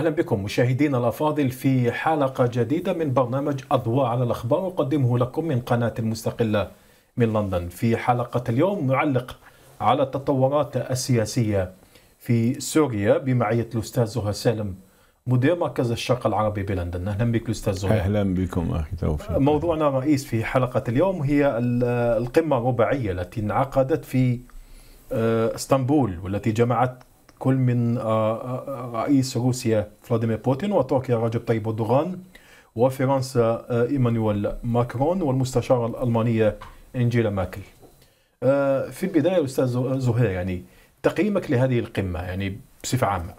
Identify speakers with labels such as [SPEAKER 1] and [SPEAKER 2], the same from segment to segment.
[SPEAKER 1] أهلا بكم مشاهدينا الأفاضل في حلقة جديدة من برنامج أضواء على الأخبار أقدمه لكم من قناة المستقلة من لندن في حلقة اليوم نعلق على التطورات السياسية في سوريا بمعية الأستاذ زهى سالم مدير مركز الشرق العربي بلندن أهلا بك الأستاذ زهى
[SPEAKER 2] أهلا بكم أخي توفيق
[SPEAKER 1] موضوعنا الرئيس في حلقة اليوم هي القمة الرباعية التي انعقدت في آه، اسطنبول والتي جمعت كل من آه، آه، آه، رئيس روسيا فلاديمير بوتين وتركيا رجب طيب أردوغان وفرنسا إيمانويل ماكرون والمستشارة الألمانية إنجيلا ماكل في البداية أستاذ زهير يعني تقييمك لهذه القمة يعني بصفة عامة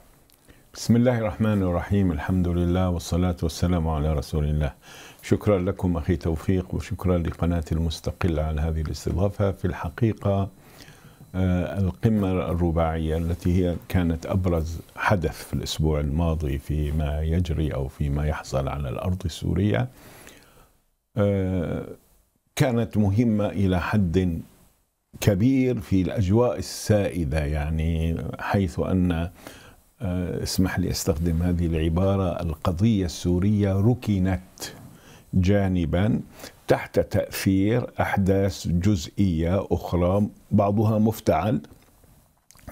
[SPEAKER 2] بسم الله الرحمن الرحيم الحمد لله والصلاة والسلام على رسول الله شكرا لكم أخي توفيق وشكرا لقناة المستقله على هذه الاستضافة في الحقيقة آه، القمة الرباعية التي هي كانت أبرز حدث في الأسبوع الماضي فيما يجري أو فيما يحصل على الأرض السورية آه، كانت مهمة إلى حد كبير في الأجواء السائدة يعني حيث أن آه، اسمح لي استخدم هذه العبارة القضية السورية ركنت جانبا تحت تاثير احداث جزئيه اخرى بعضها مفتعل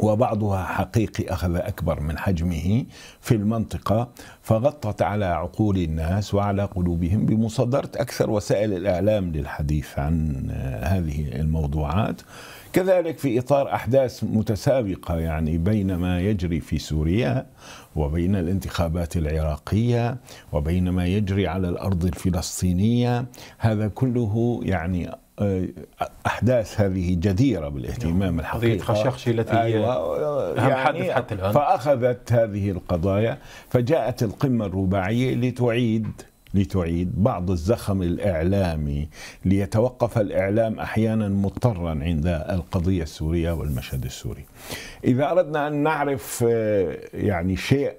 [SPEAKER 2] وبعضها حقيقي اخذ اكبر من حجمه في المنطقه فغطت على عقول الناس وعلى قلوبهم بمصادره اكثر وسائل الاعلام للحديث عن هذه الموضوعات كذلك في اطار احداث متسابقه يعني بين ما يجري في سوريا وبين الانتخابات العراقيه وبين ما يجري على الارض الفلسطينيه هذا كله يعني آه، احداث هذه جديره بالاهتمام نعم. الحقيقي قضيه خشخشي التي هي أيوة اهم يعني حدث حتى الان فاخذت هذه القضايا فجاءت القمه الرباعيه لتعيد لتعيد بعض الزخم الإعلامي ليتوقف الإعلام أحيانا مضطرا عند القضية السورية والمشهد السوري إذا أردنا أن نعرف آه، يعني شيء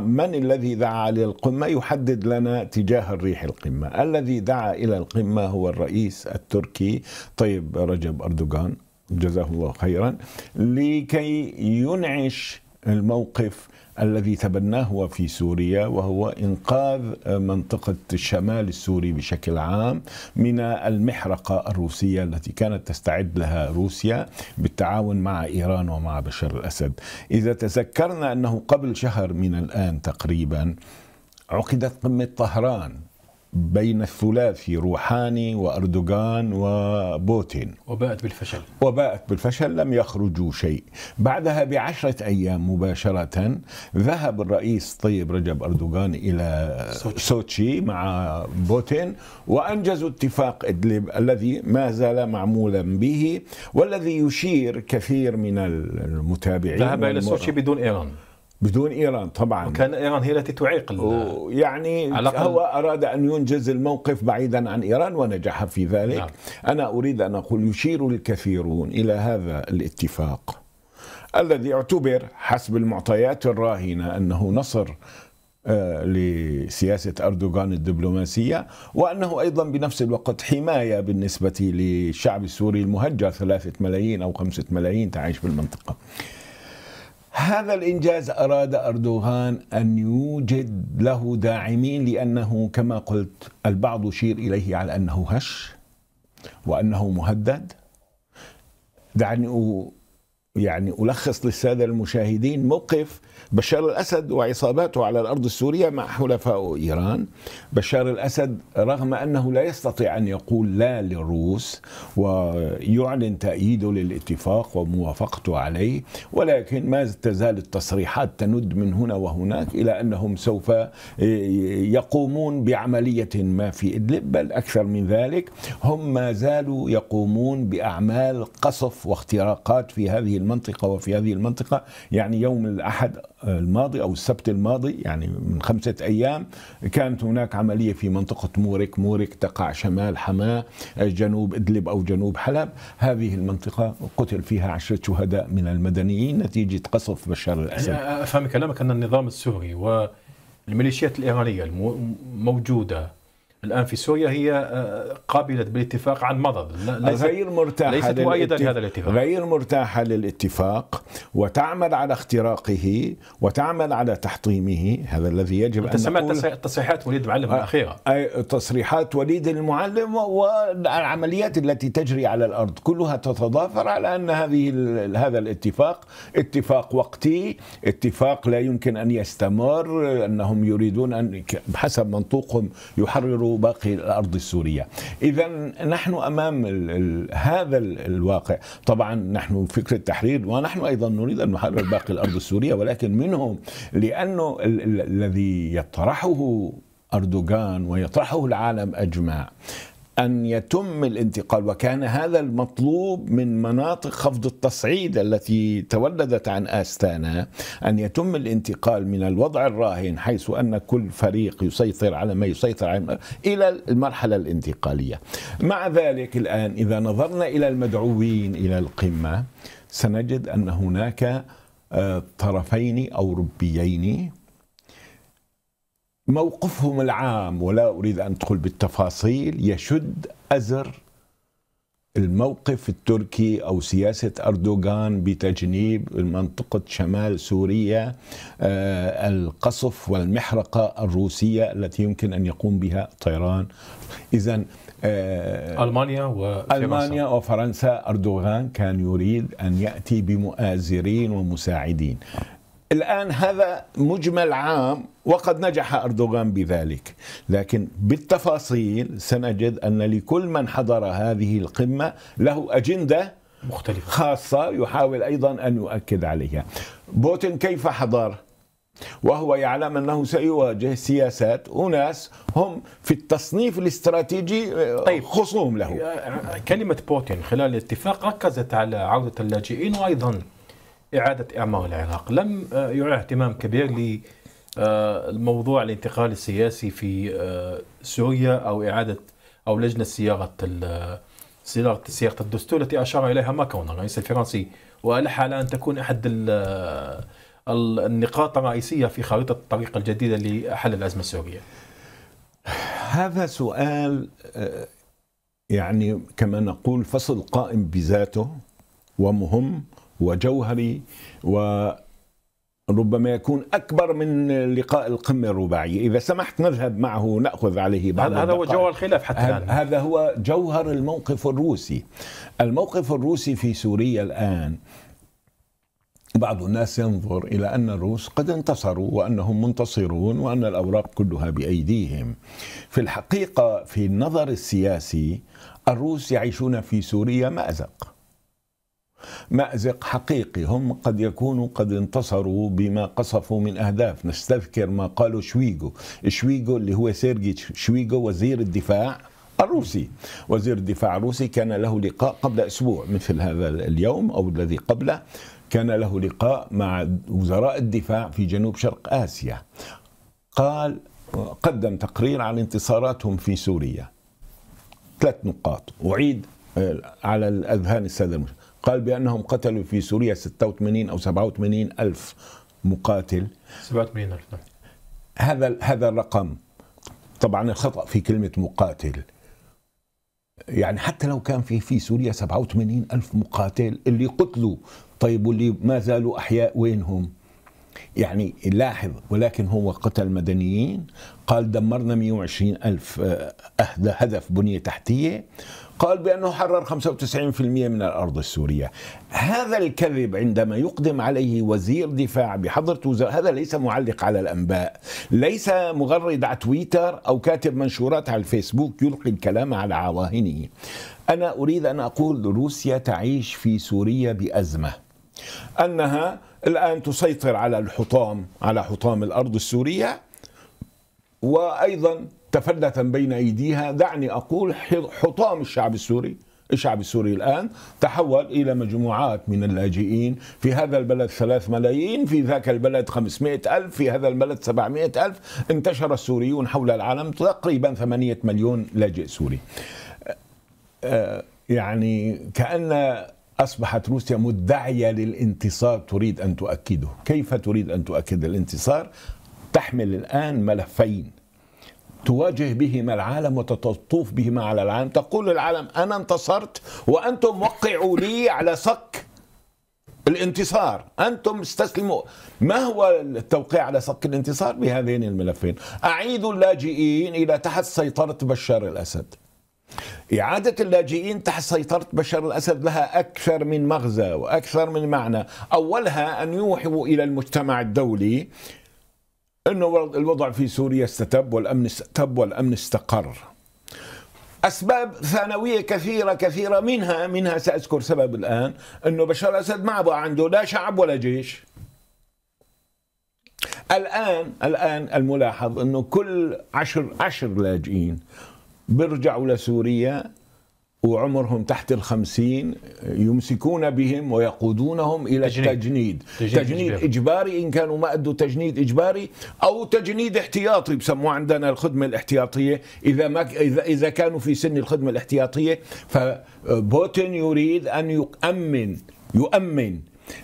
[SPEAKER 2] من الذي دعا للقمة يحدد لنا تجاه الريح القمة الذي دعا إلى القمة هو الرئيس التركي طيب رجب أردوغان جزاه الله خيرا لكي ينعش الموقف الذي تبناه في سوريا وهو إنقاذ منطقة الشمال السوري بشكل عام من المحرقة الروسية التي كانت تستعد لها روسيا بالتعاون مع إيران ومع بشار الأسد إذا تذكرنا أنه قبل شهر من الآن تقريبا عقدت قمة طهران بين الثلاثي روحاني واردوغان وبوتين
[SPEAKER 1] وباءت بالفشل
[SPEAKER 2] وباءت بالفشل لم يخرجوا شيء بعدها بعشرة أيام مباشرة ذهب الرئيس طيب رجب أردوغان إلى سوتشي, سوتشي مع بوتين وأنجزوا اتفاق إدلب الذي ما زال معمولا به والذي يشير كثير من المتابعين ذهب إلى سوتشي بدون إيران بدون ايران طبعا وكان
[SPEAKER 1] ايران هي التي تعيق يعني هو
[SPEAKER 2] اراد ان ينجز الموقف بعيدا عن ايران ونجح في ذلك نعم. انا اريد ان اقول يشير الكثيرون الى هذا الاتفاق الذي اعتبر حسب المعطيات الراهنه انه نصر آه، لسياسة أردوغان الدبلوماسية وأنه أيضا بنفس الوقت حماية بالنسبة للشعب السوري المهجر ثلاثة ملايين أو خمسة ملايين تعيش بالمنطقة هذا الإنجاز أراد أردوغان أن يوجد له داعمين لأنه كما قلت البعض يشير إليه على أنه هش وأنه مهدد دعني يعني ألخص للسادة المشاهدين موقف بشار الأسد وعصاباته على الأرض السورية مع حلفاء إيران بشار الأسد رغم أنه لا يستطيع أن يقول لا للروس ويعلن تأييده للاتفاق وموافقته عليه ولكن ما تزال التصريحات تند من هنا وهناك إلى أنهم سوف آه، يقومون بعملية ما في إدلب بل أكثر من ذلك هم ما زالوا يقومون بأعمال قصف واختراقات في هذه المنطقة وفي هذه المنطقة يعني يوم الأحد الماضي أو السبت الماضي يعني من خمسة أيام كانت هناك عملية في منطقة مورك مورك تقع شمال حماة جنوب إدلب أو جنوب حلب هذه المنطقة قتل فيها عشرة شهداء من المدنيين نتيجة قصف بشار الأسد
[SPEAKER 1] يعني أفهم كلامك أن النظام السوري والميليشيات الإيرانية الموجودة الان في سوريا هي آه، قابله بالاتفاق عن مضض آه، غير مرتاحه ليست مؤيده لهذا الاتفاق
[SPEAKER 2] غير مرتاحه للاتفاق وتعمل على اختراقه وتعمل على تحطيمه هذا الذي يجب ان سمعت نقول...
[SPEAKER 1] تصريحات وليد المعلم آه، الاخيره
[SPEAKER 2] تصريحات وليد المعلم والعمليات التي تجري على الارض كلها تتضافر على ان هذه هذا الاتفاق اتفاق وقتي اتفاق لا يمكن ان يستمر انهم يريدون ان حسب منطوقهم يحرروا باقي الارض السوريه اذا نحن امام الـ الـ هذا الواقع طبعا نحن فكره تحرير ونحن ايضا نريد ان نحرر باقي الارض السوريه ولكن منهم لانه الذي يطرحه اردوغان ويطرحه العالم اجمع أن يتم الانتقال وكان هذا المطلوب من مناطق خفض التصعيد التي تولدت عن آستانا أن يتم الانتقال من الوضع الراهن حيث أن كل فريق يسيطر على ما يسيطر على إلى المرحلة الانتقالية مع ذلك الآن إذا نظرنا إلى المدعوين إلى القمة سنجد أن هناك آه، طرفين أوروبيين موقفهم العام ولا أريد أن أدخل بالتفاصيل يشد أزر الموقف التركي أو سياسة أردوغان بتجنيب منطقة شمال سوريا آه، القصف والمحرقة الروسية التي يمكن أن يقوم بها طيران إذا آه،
[SPEAKER 1] ألمانيا وفرنسا ألمانيا
[SPEAKER 2] وفرنسا أردوغان كان يريد أن يأتي بمؤازرين ومساعدين الآن هذا مجمل عام وقد نجح أردوغان بذلك لكن بالتفاصيل سنجد أن لكل من حضر هذه القمة له أجندة مختلفة خاصة يحاول أيضا أن يؤكد عليها بوتين كيف حضر؟ وهو يعلم انه سيواجه سياسات اناس هم
[SPEAKER 1] في التصنيف الاستراتيجي آه، طيب خصوم له آه، كلمه بوتين خلال الاتفاق ركزت على عوده اللاجئين وايضا إعادة إعمار العراق لم آه، يرى اهتمام كبير ل آه، الموضوع الانتقال السياسي في آه، سوريا أو إعادة أو لجنة صياغة صياغة الدستور التي أشار إليها ماكرون الرئيس الفرنسي وألح على أن تكون أحد النقاط الرئيسية في خريطة الطريق الجديدة لحل الأزمة السورية
[SPEAKER 2] هذا سؤال يعني كما نقول فصل قائم بذاته ومهم وجوهري و ربما يكون أكبر من لقاء القمة الرباعية إذا سمحت نذهب معه نأخذ عليه بعض هذا هو جوهر
[SPEAKER 1] الخلاف حتى الآن
[SPEAKER 2] هذا هو جوهر الموقف الروسي الموقف الروسي في سوريا الآن بعض الناس ينظر إلى أن الروس قد انتصروا وأنهم منتصرون وأن الأوراق كلها بأيديهم في الحقيقة في النظر السياسي الروس يعيشون في سوريا مأزق مأزق حقيقي هم قد يكونوا قد انتصروا بما قصفوا من أهداف نستذكر ما قاله شويجو شويجو اللي هو سيرجي شويجو وزير الدفاع الروسي وزير الدفاع الروسي كان له لقاء قبل أسبوع مثل هذا اليوم أو الذي قبله كان له لقاء مع وزراء الدفاع في جنوب شرق آسيا قال قدم تقرير عن انتصاراتهم في سوريا ثلاث نقاط أعيد آه، على الأذهان السادة المشاهدة. قال بأنهم قتلوا في سوريا 86 أو 87 ألف مقاتل
[SPEAKER 1] 87 ألف نعم.
[SPEAKER 2] هذا هذا الرقم طبعا الخطأ في كلمة مقاتل يعني حتى لو كان في في سوريا 87 ألف مقاتل اللي قتلوا طيب واللي ما زالوا أحياء وينهم يعني لاحظ ولكن هو قتل مدنيين قال دمرنا 120 ألف آه، هدف بنية تحتية قال بأنه حرر 95% من الأرض السورية هذا الكذب عندما يقدم عليه وزير دفاع بحضرة وزارة هذا ليس معلق على الأنباء ليس مغرد على تويتر أو كاتب منشورات على الفيسبوك يلقي الكلام على عواهنه أنا أريد أن أقول روسيا تعيش في سوريا بأزمة أنها الآن تسيطر على الحطام على حطام الأرض السورية وأيضا تفلتا بين أيديها دعني أقول حطام الشعب السوري الشعب السوري الآن تحول إلى مجموعات من اللاجئين في هذا البلد ثلاث ملايين في ذاك البلد خمسمائة ألف في هذا البلد سبعمائة ألف انتشر السوريون حول العالم تقريبا ثمانية مليون لاجئ سوري آه، يعني كأن أصبحت روسيا مدعية للانتصار تريد أن تؤكده كيف تريد أن تؤكد الانتصار تحمل الآن ملفين تواجه بهما العالم وتطوف بهما على العالم تقول للعالم أنا انتصرت وأنتم وقعوا لي على صك الانتصار أنتم استسلموا ما هو التوقيع على صك الانتصار بهذين الملفين أعيدوا اللاجئين إلى تحت سيطرة بشار الأسد إعادة اللاجئين تحت سيطرة بشار الأسد لها أكثر من مغزى وأكثر من معنى أولها أن يوحوا إلى المجتمع الدولي انه الوضع في سوريا استتب والامن استتب والامن استقر. اسباب ثانويه كثيره كثيره منها منها ساذكر سبب الان انه بشار الاسد ما بقى عنده لا شعب ولا جيش. الان الان الملاحظ انه كل عشر عشر لاجئين بيرجعوا لسوريا وعمرهم تحت الخمسين يمسكون بهم ويقودونهم إلى تجنيد. التجنيد تجنيد, تجنيد إجباري. إجباري إن كانوا ما أدوا تجنيد إجباري أو تجنيد احتياطي بسموه عندنا الخدمة الاحتياطية إذا, ما إذا, إذا كانوا في سن الخدمة الاحتياطية فبوتين يريد أن يؤمن يؤمن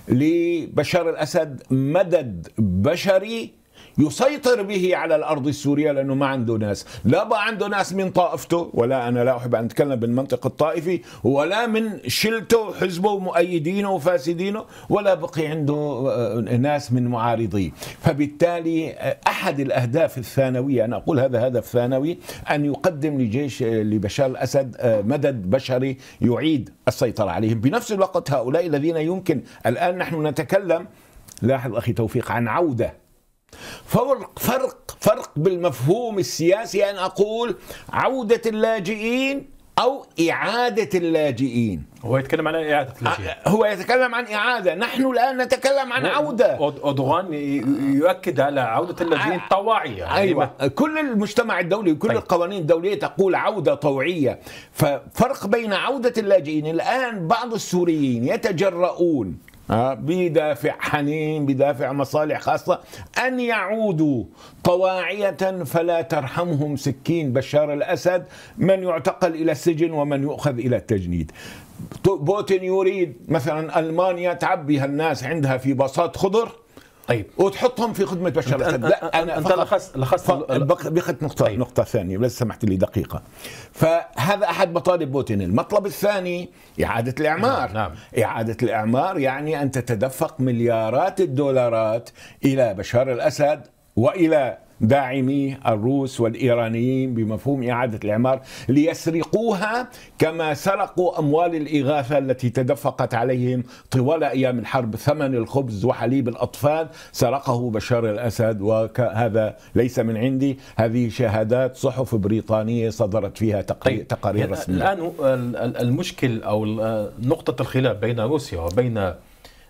[SPEAKER 2] لبشار الأسد مدد بشري يسيطر به على الارض السوريه لانه ما عنده ناس، لا بقى عنده ناس من طائفته ولا انا لا احب ان اتكلم بالمنطق الطائفي ولا من شلته وحزبه ومؤيدينه وفاسدينه ولا بقي عنده آه، ناس من معارضيه، فبالتالي آه، احد الاهداف الثانويه انا اقول هذا هدف ثانوي ان يقدم لجيش آه، لبشار الاسد مدد بشري يعيد السيطره عليهم، بنفس الوقت هؤلاء الذين يمكن الان نحن نتكلم لاحظ اخي توفيق عن عوده فرق فرق فرق بالمفهوم السياسي ان اقول عوده اللاجئين او اعاده اللاجئين هو يتكلم عن اعاده اللاجئين هو يتكلم عن اعاده نحن الان نتكلم عن عوده اردوغان يؤكد على عوده اللاجئين طواعيه يعني ايوه كل المجتمع الدولي وكل طيب. القوانين الدوليه تقول عوده طوعيه ففرق بين عوده اللاجئين الان بعض السوريين يتجرؤون بدافع حنين بدافع مصالح خاصة أن يعودوا طواعية فلا ترحمهم سكين بشار الأسد من يعتقل إلى السجن ومن يؤخذ إلى التجنيد بوتين يريد مثلا ألمانيا تعبي هالناس عندها في باصات خضر طيب وتحطهم في خدمه بشار الاسد لا انا انت لخصت لخصت بقت نقطه طيب. نقطه ثانيه بس سمحت لي دقيقه فهذا احد مطالب بوتين المطلب الثاني اعاده الاعمار نعم. نعم. اعاده الاعمار يعني ان تتدفق مليارات الدولارات الى بشار الاسد والى داعمي الروس والإيرانيين بمفهوم إعادة الإعمار ليسرقوها كما سرقوا أموال الإغاثة التي تدفقت عليهم طوال أيام الحرب ثمن الخبز وحليب الأطفال سرقه بشار الأسد وهذا ليس من عندي هذه شهادات صحف بريطانية صدرت فيها تقرير, طيب. رسمي
[SPEAKER 1] الآن المشكل أو نقطة الخلاف بين روسيا وبين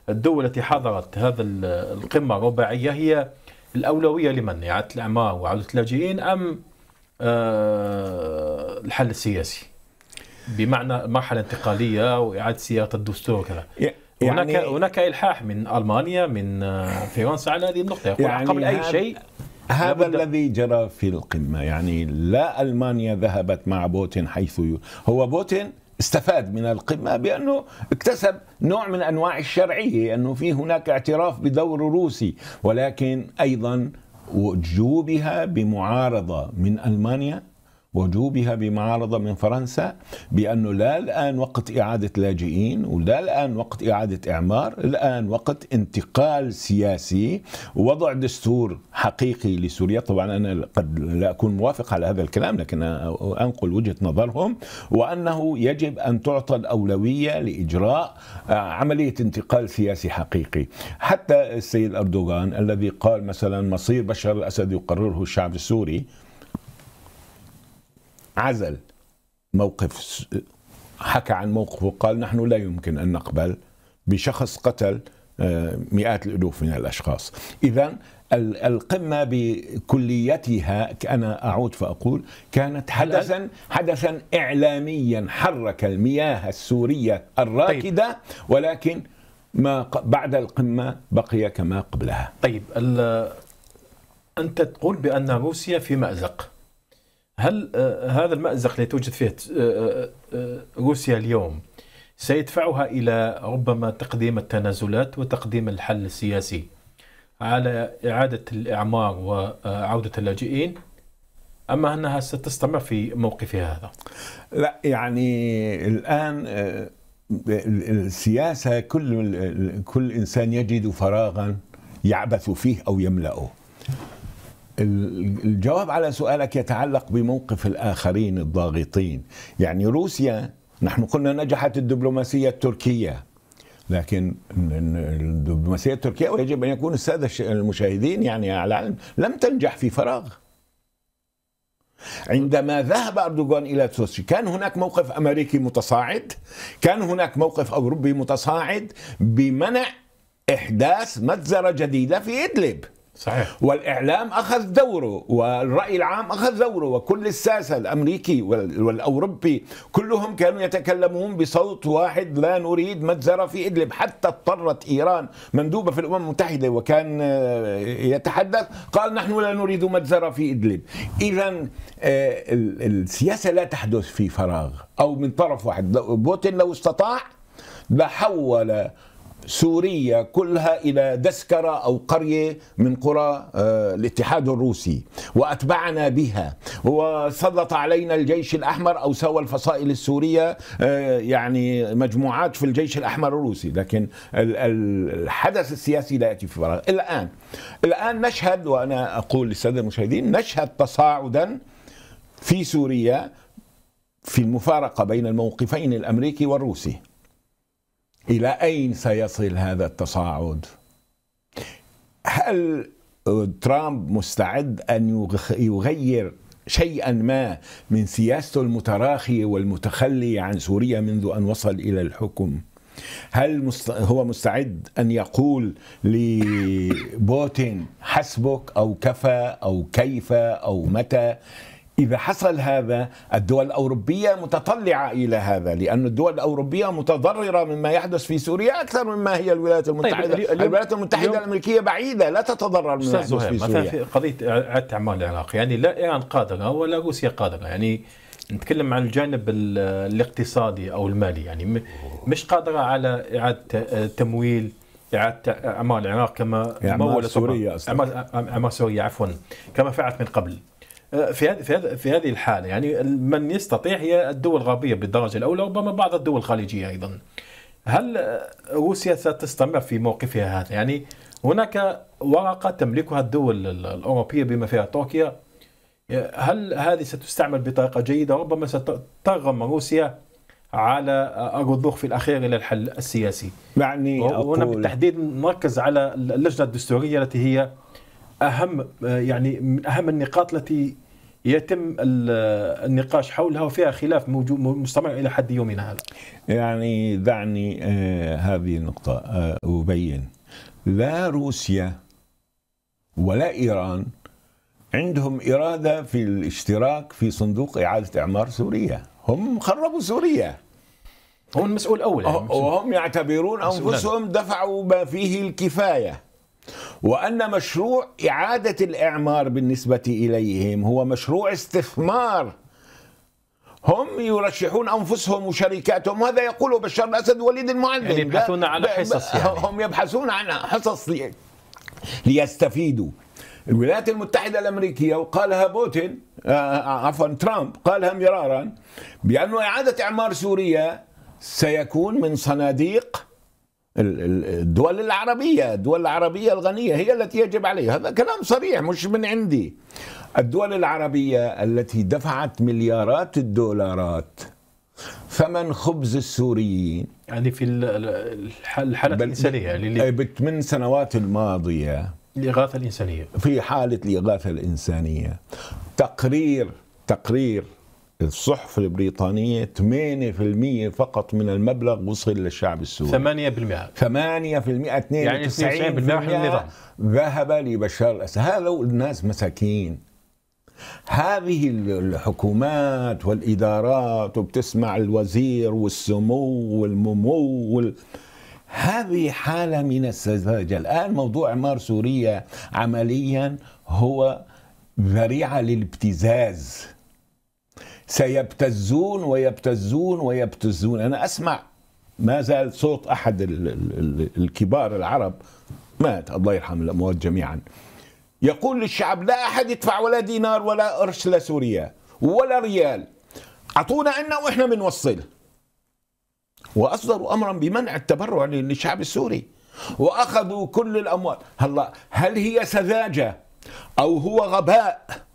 [SPEAKER 1] الدول التي حضرت هذا القمة الرباعية هي الاولويه لمن؟ اعاده يعني الاعمار وعوده اللاجئين ام أه الحل السياسي؟ بمعنى مرحله انتقاليه واعاده صياغه الدستور وكذا. يعني هناك هناك الحاح من المانيا من آه، فرنسا على هذه النقطه يعني قبل اي شيء
[SPEAKER 2] هذا لابد... الذي جرى في القمه يعني لا المانيا ذهبت مع بوتين حيث هو بوتين استفاد من القمة بأنه اكتسب نوع من أنواع الشرعية أنه في هناك اعتراف بدور روسي ولكن أيضا وجوبها بمعارضة من ألمانيا وجوبها بمعارضة من فرنسا بأنه لا الآن وقت إعادة لاجئين ولا الآن وقت إعادة إعمار الآن وقت انتقال سياسي ووضع دستور حقيقي لسوريا طبعا أنا قد لا أكون موافق على هذا الكلام لكن أنقل وجهة نظرهم وأنه يجب أن تعطى الأولوية لإجراء عملية انتقال سياسي حقيقي حتى السيد أردوغان الذي قال مثلا مصير بشار الأسد يقرره الشعب السوري عزل موقف حكى عن موقفه وقال نحن لا يمكن أن نقبل بشخص قتل آه، مئات الالوف من الاشخاص اذا القمه بكليتها انا اعود فاقول كانت حدثا حدثا اعلاميا حرك المياه السوريه الراكده
[SPEAKER 1] طيب. ولكن ما بعد القمه
[SPEAKER 2] بقي كما
[SPEAKER 1] قبلها طيب انت تقول بان روسيا في مازق هل آه، هذا المأزق الذي توجد فيه آه، آه، روسيا اليوم سيدفعها إلى ربما تقديم التنازلات وتقديم الحل السياسي على إعادة الإعمار وعودة اللاجئين أما أنها ستستمر في موقفها هذا
[SPEAKER 2] لا يعني الآن السياسة كل كل إنسان يجد فراغا يعبث فيه أو يملأه الجواب على سؤالك يتعلق بموقف الآخرين الضاغطين يعني روسيا نحن قلنا نجحت الدبلوماسية التركية لكن الدبلوماسية التركية ويجب أن يكون السادة المشاهدين يعني على علم لم تنجح في فراغ عندما ذهب أردوغان إلى سوسشي كان هناك موقف أمريكي متصاعد كان هناك موقف أوروبي متصاعد بمنع إحداث مجزرة جديدة في إدلب صحيح والاعلام اخذ دوره والراي العام اخذ دوره وكل الساسه الامريكي والاوروبي كلهم كانوا يتكلمون بصوت واحد لا نريد مجزره في ادلب حتى اضطرت ايران مندوبه في الامم المتحده وكان آه، يتحدث قال نحن لا نريد مجزره في ادلب اذا آه، السياسه لا تحدث في فراغ او من طرف واحد بوتين لو استطاع لحول سوريا كلها إلى دسكرة أو قرية من قرى آه، الاتحاد الروسي وأتبعنا بها وسلط علينا الجيش الأحمر أو سوى الفصائل السورية آه، يعني مجموعات في الجيش الأحمر الروسي لكن الحدث السياسي لا يأتي في فراغ الآن الآن نشهد وأنا أقول للسادة المشاهدين نشهد تصاعدا في سوريا في المفارقة بين الموقفين الأمريكي والروسي إلى أين سيصل هذا التصاعد هل ترامب مستعد أن يغير شيئا ما من سياسته المتراخية والمتخلية عن سوريا منذ أن وصل إلى الحكم هل هو مستعد أن يقول لبوتين حسبك أو كفى أو كيف أو متى إذا حصل هذا الدول الأوروبية متطلعة إلى هذا لأن الدول الأوروبية متضررة مما يحدث في سوريا أكثر مما هي الولايات طيب، المتحدة طيب الولايات المتحدة اليوم الأمريكية بعيدة لا تتضرر
[SPEAKER 1] مما يحدث في سوريا مثلا قضية إعادة أعمال العراق يعني لا إيران قادرة ولا روسيا قادرة يعني نتكلم عن الجانب الاقتصادي أو المالي يعني مش قادرة على إعادة تمويل إعادة أعمال العراق كما مولت سوريا أعمال سوريا عفوا كما فعلت من قبل في هذه في هذه في هذه الحاله يعني من يستطيع هي الدول الغربيه بالدرجه الاولى وربما بعض الدول الخليجيه ايضا هل روسيا آه، ستستمر في موقفها هذا يعني هناك ورقه تملكها الدول الاوروبيه بما فيها تركيا آه، هل هذه ستستعمل بطريقه جيده ربما سترغم روسيا على آه، الرضوخ في الاخير الى الحل السياسي يعني هنا بالتحديد نركز على اللجنه الدستوريه التي هي اهم يعني من اهم النقاط التي يتم النقاش حولها وفيها خلاف موجود مستمر الى حد يومنا هذا.
[SPEAKER 2] يعني دعني آه، هذه النقطه آه، ابين لا روسيا ولا ايران عندهم اراده في الاشتراك في صندوق اعاده اعمار سوريا، هم خربوا سوريا. هم المسؤول الاول يعني أه، وهم يعتبرون انفسهم دفعوا ما فيه الكفايه. وأن مشروع إعادة الإعمار بالنسبة إليهم هو مشروع استثمار هم يرشحون انفسهم وشركاتهم وهذا يقوله بشار الاسد وليد المعلم يعني يبحثون عن حصص يعني. هم يبحثون عن حصص لي ليستفيدوا الولايات المتحده الامريكيه وقالها بوتين آه، آه، عفوا ترامب قالها مرارا بانه اعاده اعمار سوريا سيكون من صناديق الدول العربية الدول العربية الغنية هي التي يجب عليها هذا كلام صريح مش من عندي الدول العربية التي دفعت مليارات الدولارات ثمن خبز السوريين
[SPEAKER 1] يعني في الحالة الإنسانية يعني إيه،
[SPEAKER 2] من سنوات الماضية الإغاثة الإنسانية في حالة الإغاثة الإنسانية تقرير تقرير الصحف البريطانية 8% فقط من المبلغ وصل للشعب السوري 8% 8% 92% يعني 92% ذهب لبشار الأسد هذول الناس مساكين هذه الحكومات والإدارات وبتسمع الوزير والسمو والممو وال... هذه حالة من السذاجة الآن موضوع عمار سوريا عمليا هو ذريعة للابتزاز سيبتزون ويبتزون ويبتزون أنا أسمع ما زال صوت أحد الكبار العرب مات الله يرحم الأموات جميعا يقول للشعب لا أحد يدفع ولا دينار ولا قرش لسوريا ولا ريال أعطونا عنا وإحنا بنوصل وأصدروا أمرا بمنع التبرع للشعب السوري وأخذوا كل الأموال هلا هل هي سذاجة أو هو غباء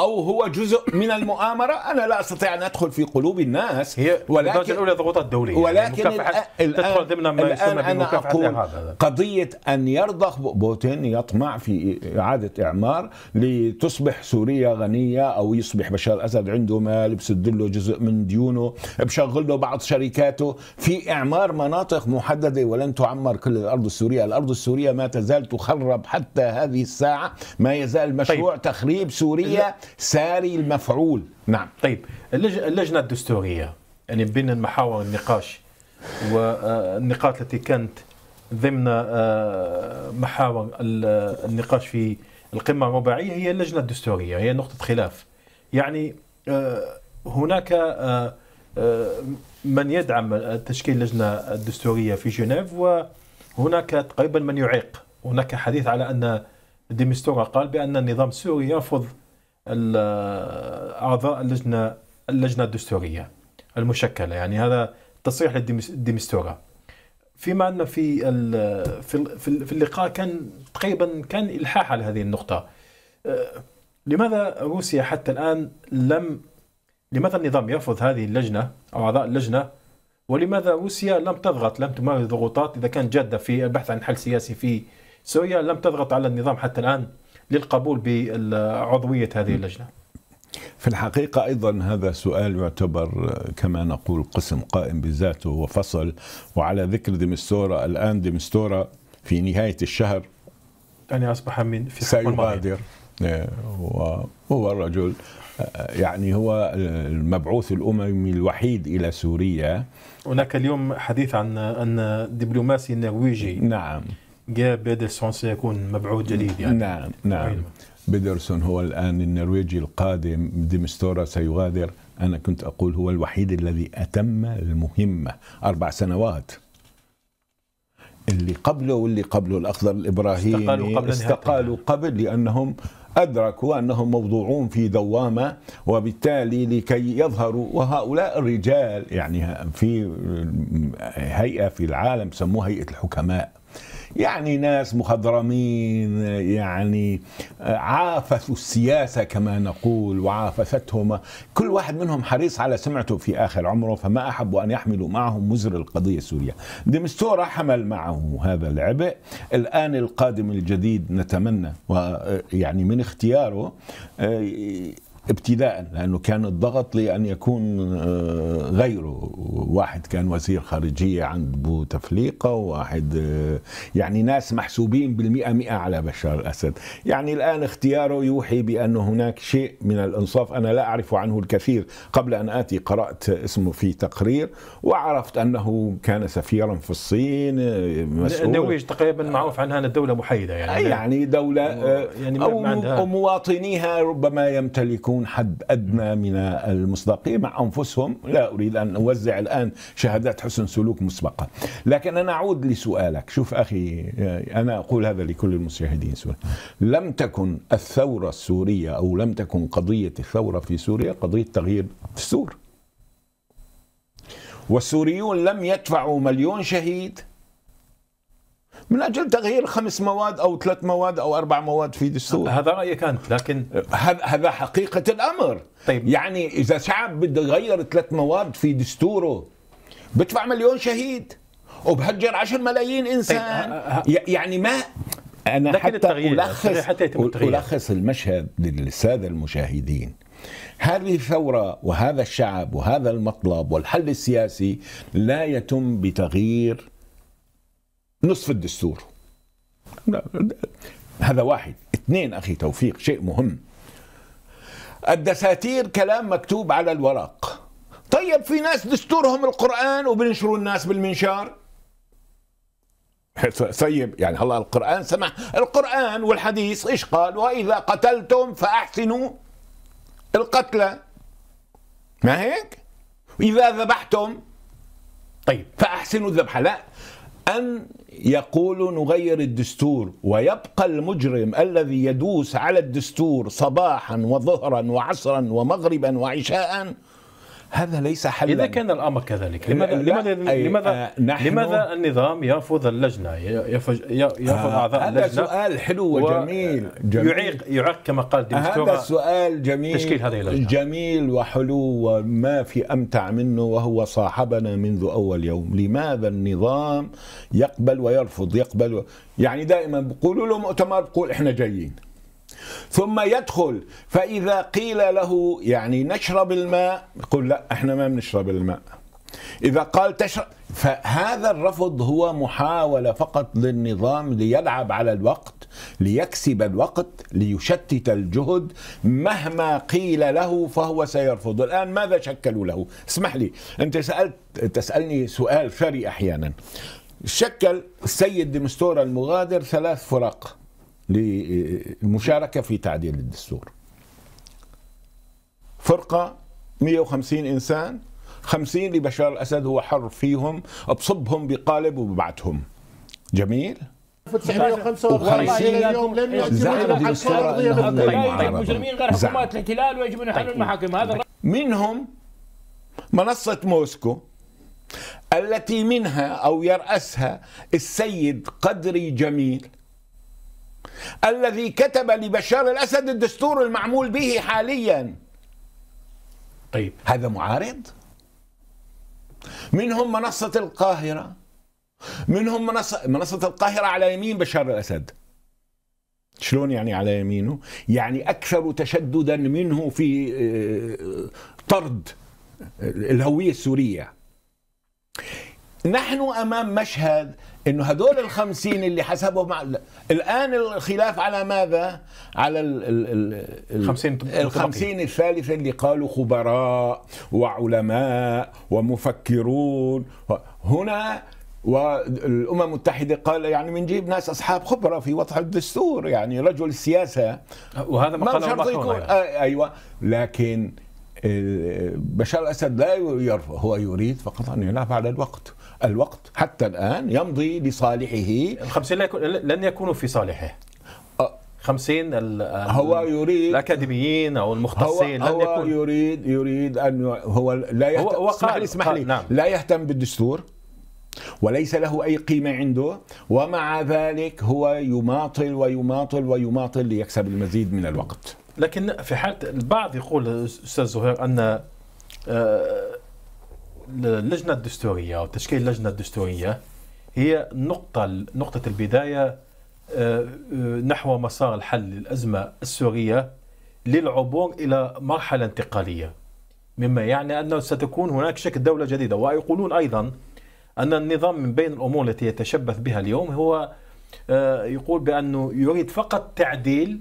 [SPEAKER 2] او هو جزء من المؤامره انا لا استطيع ان ادخل في قلوب الناس هي ولكن الدرجه الاولى
[SPEAKER 1] ضغوطات دوليه يعني ولكن الان تدخل ضمن ما يسمى بمكافحه هذا.
[SPEAKER 2] قضيه ان يرضخ بوتين يطمع في اعاده اعمار لتصبح سوريا غنيه او يصبح بشار الاسد عنده مال بسد له جزء من ديونه بشغل له بعض شركاته في اعمار مناطق محدده ولن تعمر كل الارض السوريه، الارض السوريه ما تزال تخرب حتى هذه الساعه، ما يزال مشروع طيب. تخريب سوريا ساري المفعول نعم
[SPEAKER 1] طيب اللجنة الدستورية يعني بين المحاور النقاش والنقاط آه، التي كانت ضمن آه، محاور النقاش في القمة الرباعية هي اللجنة الدستورية هي نقطة خلاف يعني آه، هناك من يدعم تشكيل اللجنة الدستورية في جنيف وهناك تقريبا من يعيق هناك حديث على أن ديمستورا قال بأن النظام السوري يرفض اعضاء اللجنه اللجنه الدستوريه المشكله يعني هذا تصريح للديمستورا فيما ان في في اللقاء كان تقريبا كان الحاح على هذه النقطه أه، لماذا روسيا حتى الان لم لماذا النظام يرفض هذه اللجنه او اعضاء اللجنه ولماذا روسيا لم تضغط لم تمارس ضغوطات اذا كانت جاده في البحث عن حل سياسي في سوريا لم تضغط على النظام حتى الان للقبول بعضوية هذه اللجنة؟
[SPEAKER 2] في الحقيقة أيضا هذا سؤال يعتبر آه، كما نقول قسم قائم بذاته وفصل وعلى ذكر ديمستورا الآن ديمستورا في نهاية الشهر أن أصبح من في سيغادر آه، وهو الرجل آه، يعني هو
[SPEAKER 1] المبعوث
[SPEAKER 2] الأممي الوحيد إلى سوريا
[SPEAKER 1] هناك اليوم حديث عن أن دبلوماسي نرويجي نعم جاء بيدرسون سيكون مبعوث جديد يعني نعم نعم أيضا.
[SPEAKER 2] بيدرسون هو الآن النرويجي القادم ديمستورا سيغادر أنا كنت أقول هو الوحيد الذي أتم المهمة أربع سنوات اللي قبله واللي قبله الأخضر الإبراهيمي استقالوا قبل, استقالوا قبل لأنهم أدركوا أنهم موضوعون في دوامة وبالتالي لكي يظهروا وهؤلاء الرجال يعني في هيئة في العالم سموها هيئة الحكماء يعني ناس مخضرمين يعني آه، عافسوا السياسة كما نقول وعافثتهم كل واحد منهم حريص على سمعته في آخر عمره فما أحبوا أن يحملوا معهم مزر القضية السورية دمستورة حمل معه هذا العبء الآن القادم الجديد نتمنى ويعني من اختياره آه، ابتداء لانه كان الضغط لان يكون آه، غيره واحد كان وزير خارجيه عند بوتفليقه وواحد آه، يعني ناس محسوبين بالمئة مئة على بشار الاسد يعني الان اختياره يوحي بان هناك شيء من الانصاف انا لا اعرف عنه الكثير قبل ان اتي قرات اسمه في تقرير وعرفت انه كان سفيرا في الصين آه، مسؤول النرويج
[SPEAKER 1] تقريبا معروف عنها ان الدوله محايده يعني يعني دوله يعني أو
[SPEAKER 2] مواطنيها ربما يمتلكون يكون حد أدنى من المصداقية مع أنفسهم لا أريد أن أوزع الآن شهادات حسن سلوك مسبقة لكن أنا أعود لسؤالك شوف أخي أنا أقول هذا لكل المشاهدين سوريا لم تكن الثورة السورية أو لم تكن قضية الثورة في سوريا قضية تغيير السور والسوريون لم يدفعوا مليون شهيد من اجل تغيير خمس مواد او ثلاث مواد او اربع مواد في دستور هذا رايك انت لكن هذا حقيقه الامر طيب يعني اذا شعب بده يغير ثلاث مواد في دستوره بدفع مليون شهيد وبهجر 10 ملايين طيب، انسان طيب. يعني ما انا لكن حتى التغيير. الخص حتى يتم التغيير. الخص المشهد للساده المشاهدين هذه الثورة وهذا الشعب وهذا المطلب والحل السياسي لا يتم بتغيير نصف الدستور هذا واحد اثنين أخي توفيق شيء مهم الدساتير كلام مكتوب على الورق طيب في ناس دستورهم القرآن وبنشروا الناس بالمنشار طيب يعني هلا القرآن سمح القرآن والحديث إيش قال وإذا قتلتم فأحسنوا القتلى ما هيك إذا ذبحتم طيب فأحسنوا الذبح لا أم يقولوا نغير الدستور ويبقى المجرم الذي يدوس على الدستور صباحا وظهرا وعصرا ومغربا وعشاء
[SPEAKER 1] هذا ليس حلا اذا كان الامر كذلك لماذا لماذا آه، لماذا, لماذا النظام يرفض اللجنه يرفض اعضاء اللجنه هذا سؤال حلو وجميل يعيق يعيق كما قال هذا سؤال جميل تشكيل هذه اللجنه
[SPEAKER 2] جميل وحلو وما في امتع منه وهو صاحبنا منذ اول يوم لماذا النظام يقبل ويرفض يقبل يعني دائما بيقولوا له مؤتمر بقول احنا جايين ثم يدخل فإذا قيل له يعني نشرب الماء يقول لا احنا ما بنشرب الماء إذا قال تشرب فهذا الرفض هو محاولة فقط للنظام ليلعب على الوقت ليكسب الوقت ليشتت الجهد مهما قيل له فهو سيرفض الآن ماذا شكلوا له اسمح لي أنت سألت تسألني سؤال ثري أحيانا شكل السيد ديمستورا المغادر ثلاث فرق للمشاركة في تعديل الدستور فرقة 150 إنسان 50 لبشار الأسد هو حر فيهم بصبهم بقالب وببعثهم جميل
[SPEAKER 1] 955 يوم لم طيب، مجرمين غير حكومات
[SPEAKER 2] الاحتلال ويجب ان يحلوا طيب. المحاكم هذا منهم منصة موسكو التي منها أو يرأسها السيد قدري جميل الذي كتب لبشار الأسد الدستور المعمول به حاليا طيب هذا معارض منهم منصة القاهرة منهم منصة, منصة القاهرة على يمين بشار الأسد شلون يعني على يمينه يعني أكثر تشددا منه في آه، طرد آه، الهوية السورية نحن امام مشهد انه هدول الخمسين اللي حسبوا مع الان الخلاف على ماذا؟ على ال ال ال الخمسين, الخمسين الثالثة اللي قالوا خبراء وعلماء ومفكرون هنا والامم المتحده قال يعني بنجيب ناس اصحاب خبره في وضع الدستور يعني رجل السياسه وهذا ما قاله يعني. ايوه لكن بشار الاسد لا يرفض هو يريد فقط ان يلعب على الوقت الوقت حتى الان يمضي لصالحه الخمسين
[SPEAKER 1] لن يكونوا في صالحه خمسين هو يريد الأكاديميين أو المختصين هو, لن هو
[SPEAKER 2] يريد يريد أن هو لا يهتم هو, هو اسمح لي اسمح لي نعم. لا يهتم بالدستور وليس له أي قيمة عنده ومع ذلك هو يماطل ويماطل ويماطل ليكسب المزيد من الوقت
[SPEAKER 1] لكن في حالة البعض يقول أستاذ زهير أن آه، اللجنة الدستورية أو تشكيل اللجنة الدستورية هي نقطة نقطة البداية آه، آه، نحو مسار الحل للأزمة السورية للعبور إلى مرحلة انتقالية مما يعني أنه ستكون هناك شكل دولة جديدة ويقولون أيضا أن النظام من بين الأمور التي يتشبث بها اليوم هو يقول بأنه يريد فقط تعديل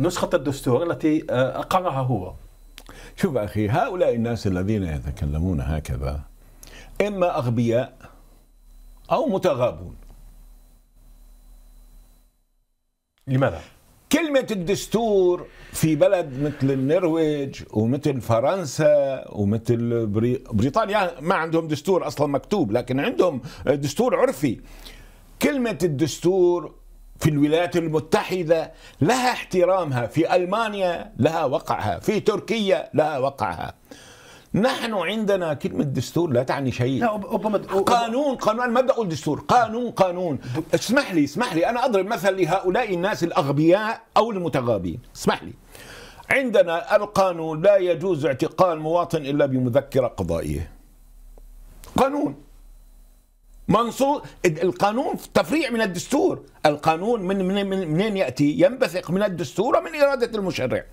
[SPEAKER 1] نسخة الدستور التي آه، أقرها هو
[SPEAKER 2] شوف أخي هؤلاء الناس الذين يتكلمون هكذا
[SPEAKER 1] إما أغبياء
[SPEAKER 2] أو متغابون لماذا؟ كلمة الدستور في بلد مثل النرويج ومثل فرنسا ومثل بريطانيا ما عندهم دستور أصلا مكتوب لكن عندهم دستور عرفي كلمة الدستور في الولايات المتحدة لها احترامها في ألمانيا لها وقعها في تركيا لها وقعها نحن عندنا كلمة دستور لا تعني شيء لا أوبما قانون قانون أنا ما بدي أقول دستور قانون قانون اسمح لي اسمح لي أنا أضرب مثل لهؤلاء الناس الأغبياء أو المتغابين اسمح لي عندنا القانون لا يجوز اعتقال مواطن إلا بمذكرة قضائية قانون منصوص القانون تفريع من الدستور القانون من من من منين ياتي ينبثق من الدستور ومن اراده المشرع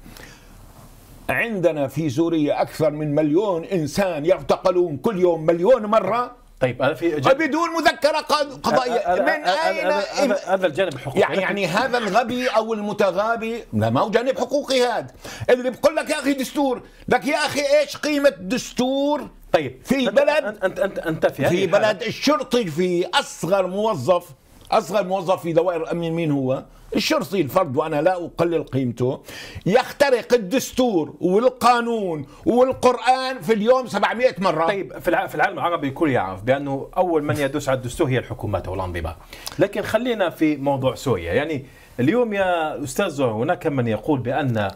[SPEAKER 2] عندنا في سوريا اكثر من مليون انسان يعتقلون كل يوم مليون مره طيب انا في بدون مذكره قضائيه من اين هذا الجانب الحقوقي يعني, يعني هذا الغبي او المتغابي لا ما هو جانب حقوقي هذا اللي بقول لك يا اخي دستور لك يا اخي ايش قيمه دستور طيب في بلد انت انت انت في, في بلد الشرطي في اصغر موظف اصغر موظف في دوائر الامن مين هو؟ الشرطي الفرد وانا لا اقلل قيمته يخترق الدستور والقانون والقران
[SPEAKER 1] في اليوم 700 مره طيب في العالم العربي الكل يعرف بانه اول من يدوس على الدستور هي الحكومات والانظمه لكن خلينا في موضوع سوريا يعني اليوم يا استاذ هناك من يقول بان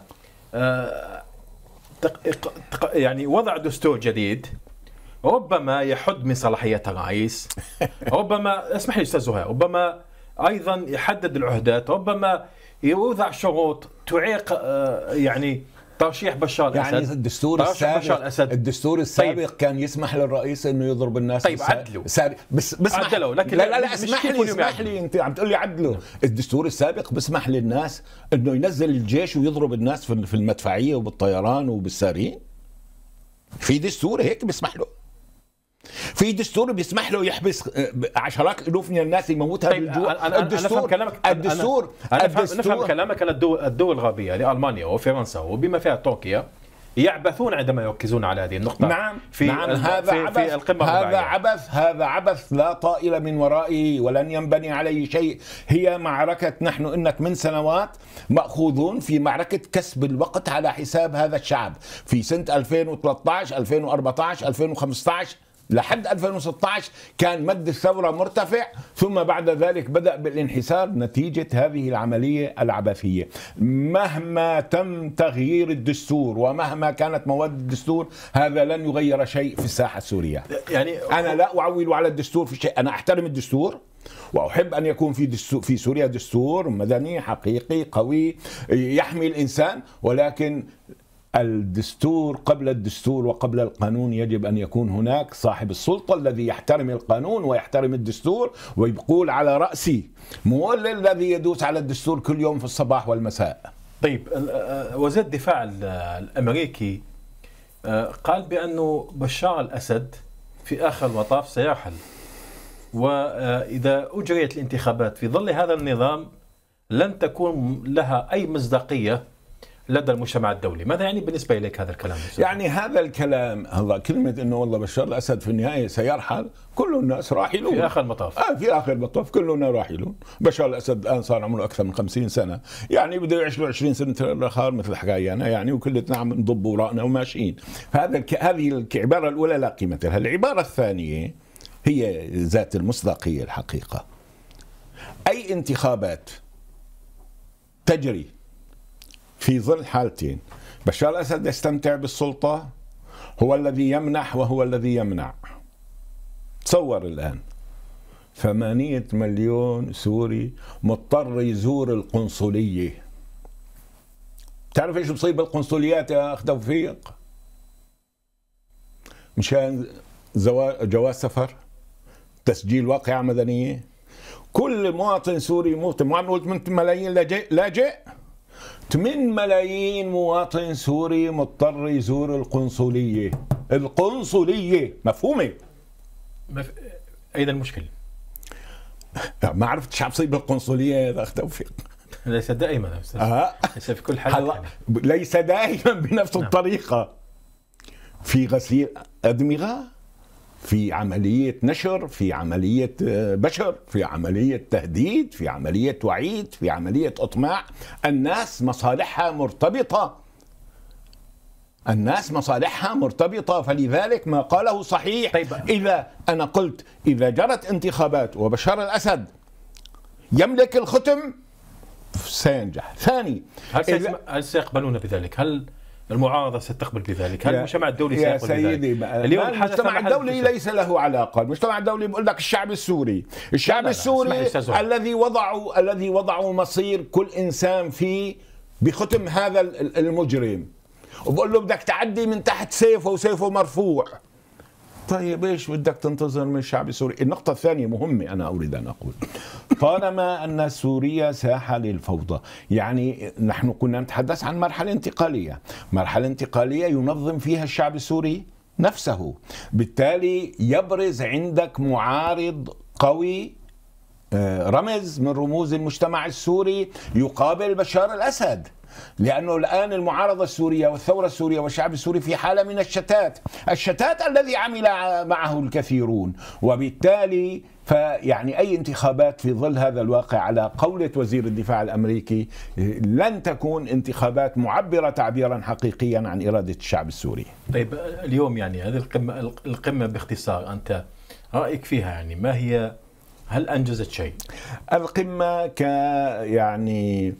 [SPEAKER 1] آه، يعني وضع دستور جديد ربما يحد من صلاحيات الرئيس ربما اسمح لي استاذ زهير ربما ايضا يحدد العهدات ربما يوضع شروط تعيق آه، يعني ترشيح بشار يعني الاسد يعني الدستور السابق
[SPEAKER 2] الدستور طيب. السابق طيب. كان يسمح للرئيس انه يضرب الناس طيب عدلوا بس بسمح عدلوا لكن لا لا, لا اسمح لي اسمح لي انت عم تقول لي عدلوا الدستور السابق بسمح للناس انه ينزل الجيش ويضرب الناس في المدفعيه وبالطيران وبالسارين في دستور هيك بسمح له في دستور بيسمح له يحبس آه، عشرات
[SPEAKER 1] الالوف من الناس
[SPEAKER 2] يموتها طيب بالجوع أنا الدستور أنا
[SPEAKER 1] كلامك الدستور أنا أفهم الدستور كلامك على الدول, الدول الغربية لألمانيا وفرنسا وبما فيها تركيا يعبثون عندما يركزون على هذه النقطة نعم في نعم هذا في عبث في القمة هذا المبعية.
[SPEAKER 2] عبث هذا عبث لا طائل من ورائه ولن ينبني عليه شيء هي معركة نحن انك من سنوات مأخوذون في معركة كسب الوقت على حساب هذا الشعب في سنة 2013 2014 2015 لحد 2016 كان مد الثورة مرتفع ثم بعد ذلك بدأ بالانحسار نتيجة هذه العملية العبثية مهما تم تغيير الدستور ومهما كانت مواد الدستور هذا لن يغير شيء في الساحة السورية يعني أنا لا أعول على الدستور في شيء أنا أحترم الدستور واحب ان يكون في دستور في سوريا دستور مدني حقيقي قوي يحمي الانسان ولكن الدستور قبل الدستور وقبل القانون يجب أن يكون هناك صاحب السلطة الذي يحترم القانون ويحترم الدستور ويقول على رأسي مو الذي يدوس على الدستور كل يوم في الصباح والمساء
[SPEAKER 1] طيب وزير الدفاع الأمريكي آه، قال بأنه بشار الأسد في آخر المطاف سيرحل وإذا أجريت الانتخابات في ظل هذا النظام لن تكون لها أي مصداقية لدى المجتمع الدولي ماذا يعني بالنسبة إليك هذا الكلام يعني هذا الكلام
[SPEAKER 2] هذا كلمة أنه والله بشار الأسد في النهاية سيرحل كل الناس راحلون في آخر المطاف آه في آخر المطاف كلنا راحلون بشار الأسد الآن صار عمره أكثر من 50 سنة يعني بده يعيش له 20 سنة الآخر مثل أنا يعني وكلنا عم نضب ورائنا وماشيين فهذا الك... هذه العبارة الأولى لا قيمة لها العبارة الثانية هي ذات المصداقية الحقيقة أي انتخابات تجري في ظل حالتين بشار الأسد يستمتع بالسلطة هو الذي يمنح وهو الذي يمنع تصور الآن ثمانية مليون سوري مضطر يزور القنصلية تعرف ايش بصيب بالقنصليات يا اخ توفيق مشان جواز سفر تسجيل واقعة مدنية كل مواطن سوري مواطن ما قلت 8 ملايين لاجئ لاجئ 8 ملايين مواطن سوري مضطر يزور القنصلية القنصلية مفهومة
[SPEAKER 1] مف... أين المشكلة
[SPEAKER 2] ما عرفت شو عم تصيب بالقنصلية يا أخ توفيق
[SPEAKER 1] ليس دائما يا أستاذ آه.
[SPEAKER 2] ليس في كل حال ليس دائما بنفس نعم. الطريقة في غسيل أدمغة في عملية نشر في عملية آه، بشر في عملية تهديد في عملية وعيد في عملية إطماع الناس مصالحها مرتبطة الناس مصالحها مرتبطة فلذلك ما قاله صحيح طيب. إذا أنا قلت إذا جرت انتخابات وبشار الأسد يملك الختم سينجح ثاني
[SPEAKER 1] هل, سيقبلون بذلك هل المعارضه ستقبل بذلك هل المجتمع الدولي يا سيقبل سيدي بذلك؟ اليوم المجتمع الدولي
[SPEAKER 2] ليس له علاقه المجتمع الدولي بيقول لك الشعب السوري الشعب لا لا السوري لا الذي وضعوا الذي وضعوا مصير كل انسان فيه بختم هذا المجرم وبقول له بدك تعدي من تحت سيفه وسيفه مرفوع طيب ايش بدك تنتظر من الشعب السوري؟ النقطة الثانية مهمة أنا أريد أن أقول طالما أن سوريا ساحة للفوضى يعني نحن كنا نتحدث عن مرحلة انتقالية مرحلة انتقالية ينظم فيها الشعب السوري نفسه بالتالي يبرز عندك معارض قوي آه، رمز من رموز المجتمع السوري يقابل بشار الأسد لأنه الآن المعارضة السورية والثورة السورية والشعب السوري في حالة من الشتات الشتات الذي عمل معه الكثيرون وبالتالي فيعني اي انتخابات في ظل هذا الواقع على قولة وزير الدفاع الامريكي لن تكون انتخابات معبرة تعبيرا حقيقيا عن إرادة الشعب السوري.
[SPEAKER 1] طيب اليوم يعني هذه القمة القمة باختصار أنت رأيك فيها يعني ما هي هل أنجزت شيء؟
[SPEAKER 2] القمة ك يعني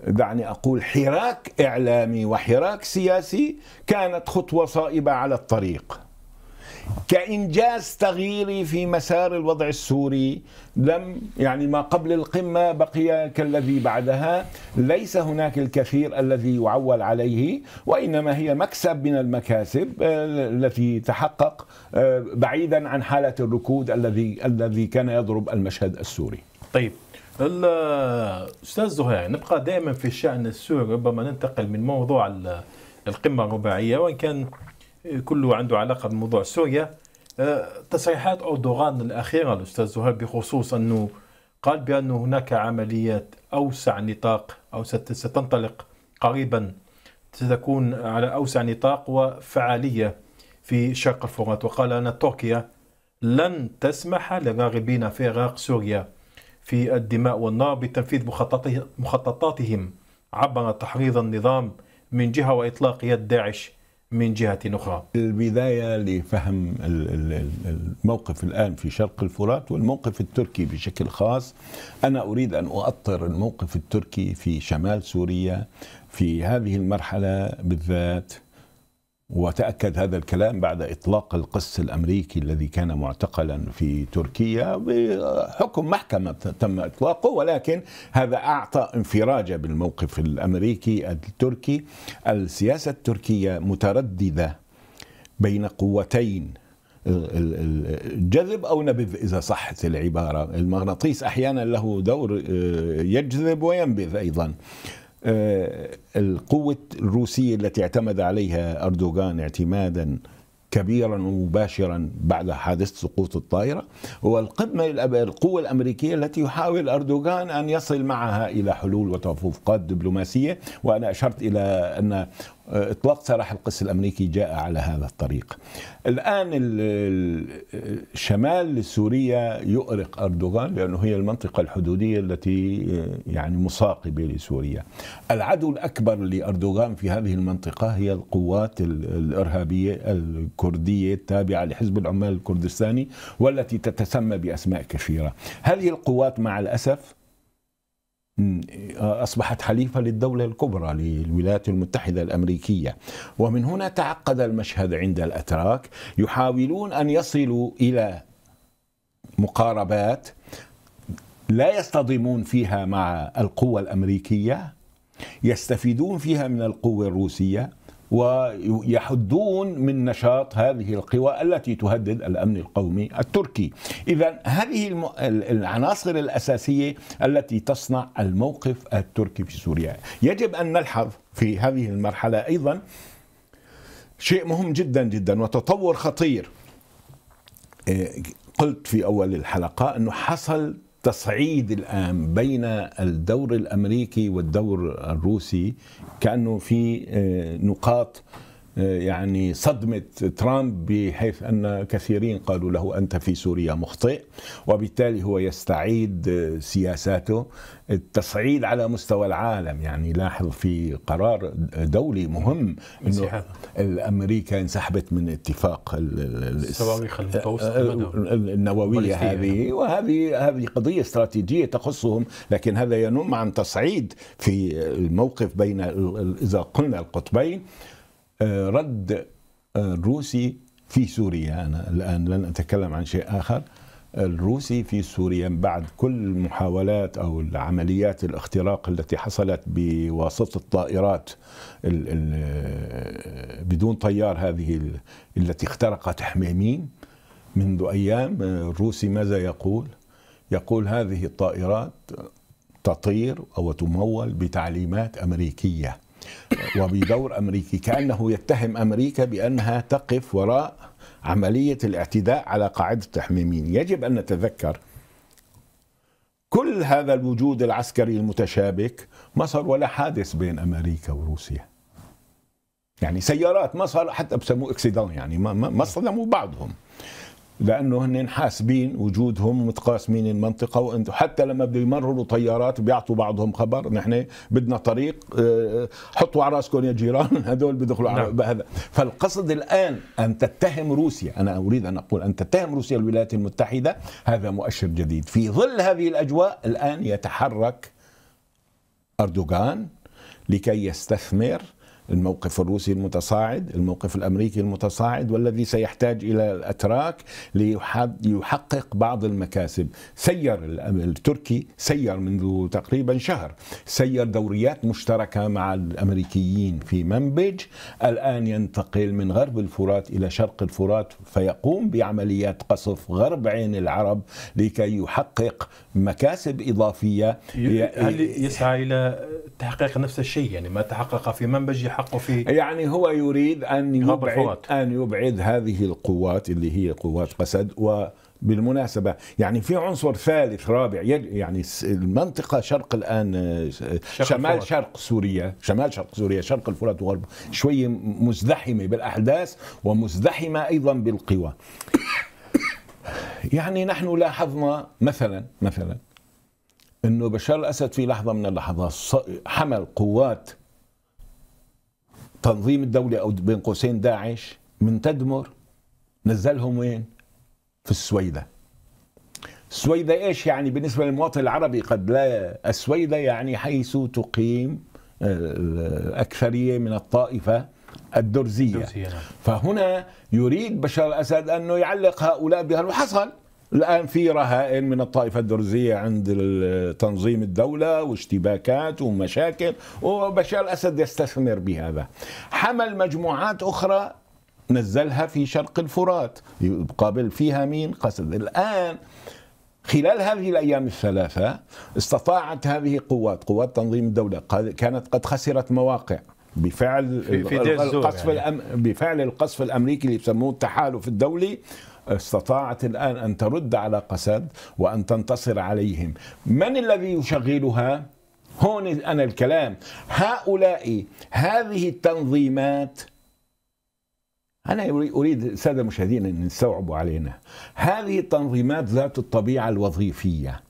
[SPEAKER 2] دعني أقول حراك إعلامي وحراك سياسي كانت خطوة صائبة على الطريق كإنجاز تغييري في مسار الوضع السوري لم يعني ما قبل القمة بقي كالذي بعدها ليس هناك الكثير الذي يعول عليه وإنما هي مكسب من المكاسب آه، التي تحقق آه، بعيدا عن حالة الركود الذي الذي كان يضرب المشهد السوري
[SPEAKER 1] طيب استاذ زهير نبقى دائما في الشان السوري ربما ننتقل من موضوع القمه الرباعيه وان كان كله عنده علاقه بموضوع سوريا أه، تصريحات اردوغان الاخيره الاستاذ زهير بخصوص انه قال بان هناك عمليات اوسع نطاق او ستنطلق قريبا ستكون على اوسع نطاق وفعاليه في شرق الفرات وقال ان تركيا لن تسمح لراغبين في عراق سوريا في الدماء والنار بتنفيذ مخططاتهم عبر تحريض النظام من جهة وإطلاق يد داعش من جهة أخرى
[SPEAKER 2] البداية لفهم الموقف الآن في شرق الفرات والموقف التركي بشكل خاص أنا أريد أن أؤطر الموقف التركي في شمال سوريا في هذه المرحلة بالذات وتأكد هذا الكلام بعد إطلاق القس الأمريكي الذي كان معتقلا في تركيا بحكم محكمة تم إطلاقه ولكن هذا أعطى انفراجة بالموقف الأمريكي التركي السياسة التركية مترددة بين قوتين جذب او نبذ اذا صحت العباره المغناطيس احيانا له دور آه، يجذب وينبذ ايضا آه، القوة الروسية التي اعتمد عليها أردوغان اعتمادا كبيرا ومباشرا بعد حادث سقوط الطائرة والقمة القوة الأمريكية التي يحاول أردوغان أن يصل معها إلى حلول وتوافقات دبلوماسية وأنا أشرت إلى أن اطلاق آه، سراح القس الامريكي جاء على هذا الطريق. الان الشمال لسوريا يؤرق اردوغان لانه هي المنطقه الحدوديه التي آه، يعني مصاقبه لسوريا. العدو الاكبر لاردوغان في هذه المنطقه هي القوات الارهابيه الكرديه التابعه لحزب العمال الكردستاني والتي تتسمى باسماء كثيره. هذه القوات مع الاسف أصبحت حليفة للدولة الكبرى للولايات المتحدة الأمريكية ومن هنا تعقد المشهد عند الأتراك يحاولون أن يصلوا إلى مقاربات لا يصطدمون فيها مع القوة الأمريكية يستفيدون فيها من القوة الروسية ويحدون من نشاط هذه القوى التي تهدد الامن القومي التركي. اذا هذه العناصر الاساسيه التي تصنع الموقف التركي في سوريا. يجب ان نلحظ في هذه المرحله ايضا شيء مهم جدا جدا وتطور خطير إيه، قلت في اول الحلقه انه حصل التصعيد الان بين الدور الامريكي والدور الروسي كانه في آه، نقاط يعني صدمة ترامب بحيث أن كثيرين قالوا له أنت في سوريا مخطئ وبالتالي هو يستعيد آه، سياساته التصعيد على مستوى العالم يعني لاحظ في قرار دولي مهم انه الامريكا انسحبت من اتفاق الصواريخ آه، آه، النوويه هذه وهذه هذه قضيه استراتيجيه تخصهم لكن هذا ينم عن تصعيد في الموقف بين اذا قلنا القطبين آه، رد آه، الروسي في سوريا أنا الآن لن أتكلم عن شيء آخر الروسي في سوريا بعد كل محاولات او العمليات الاختراق التي حصلت بواسطه الطائرات آه، بدون طيار هذه التي اخترقت حميميم منذ ايام الروسي ماذا يقول؟ يقول هذه الطائرات تطير او تمول بتعليمات امريكيه وبدور أمريكي كأنه يتهم أمريكا بأنها تقف وراء عملية الاعتداء على قاعدة التحميمين يجب أن نتذكر كل هذا الوجود العسكري المتشابك ما صار ولا حادث بين أمريكا وروسيا يعني سيارات ما صار حتى بسموه اكسيدان يعني ما ما صدموا بعضهم لانه هن حاسبين وجودهم متقاسمين المنطقه وانتم حتى لما بده يمرروا طيارات بيعطوا بعضهم خبر نحن بدنا طريق آه، حطوا على راسكم يا جيران هذول بيدخلوا على نعم. هذا فالقصد الان ان تتهم روسيا انا اريد ان اقول ان تتهم روسيا الولايات المتحده هذا مؤشر جديد في ظل هذه الاجواء الان يتحرك اردوغان لكي يستثمر الموقف الروسي المتصاعد الموقف الأمريكي المتصاعد والذي سيحتاج إلى الأتراك ليحقق بعض المكاسب سير التركي سير منذ تقريبا شهر سير دوريات مشتركة مع الأمريكيين في منبج الآن ينتقل من غرب الفرات إلى شرق الفرات فيقوم بعمليات قصف غرب عين العرب لكي يحقق مكاسب إضافية هل
[SPEAKER 1] يسعى إلى تحقيق نفس الشيء يعني ما تحقق في منبج حقه في يعني
[SPEAKER 2] هو يريد ان يبعد ان يبعد هذه القوات اللي هي قوات قسد و بالمناسبة يعني في عنصر ثالث رابع يعني المنطقة شرق الآن آه، شمال شرق سوريا شمال شرق سوريا شرق الفرات وغرب شوية مزدحمة بالأحداث ومزدحمة أيضا بالقوى يعني نحن لاحظنا مثلا مثلا انه بشار الاسد في لحظه من اللحظات حمل قوات تنظيم الدولة أو بين قوسين داعش من تدمر نزلهم وين؟ في السويدة السويدة إيش يعني بالنسبة للمواطن العربي قد لا السويدة يعني حيث تقيم آه، الأكثرية من الطائفة الدرزية, الدرزية. نعم. فهنا يريد بشار الأسد أنه يعلق هؤلاء بها وحصل الآن في رهائن من الطائفة الدرزية عند تنظيم الدولة واشتباكات ومشاكل وبشار الأسد يستثمر بهذا حمل مجموعات أخرى نزلها في شرق الفرات يقابل فيها مين قسد الآن خلال هذه الأيام الثلاثة استطاعت هذه قوات قوات تنظيم الدولة كانت قد خسرت مواقع بفعل القصف يعني. الأم... بفعل القصف الامريكي اللي بيسموه التحالف الدولي استطاعت الآن أن ترد على قسد وأن تنتصر عليهم من الذي يشغلها؟ هون أنا الكلام هؤلاء هذه التنظيمات أنا أريد السادة المشاهدين أن يستوعبوا علينا هذه التنظيمات ذات الطبيعة الوظيفية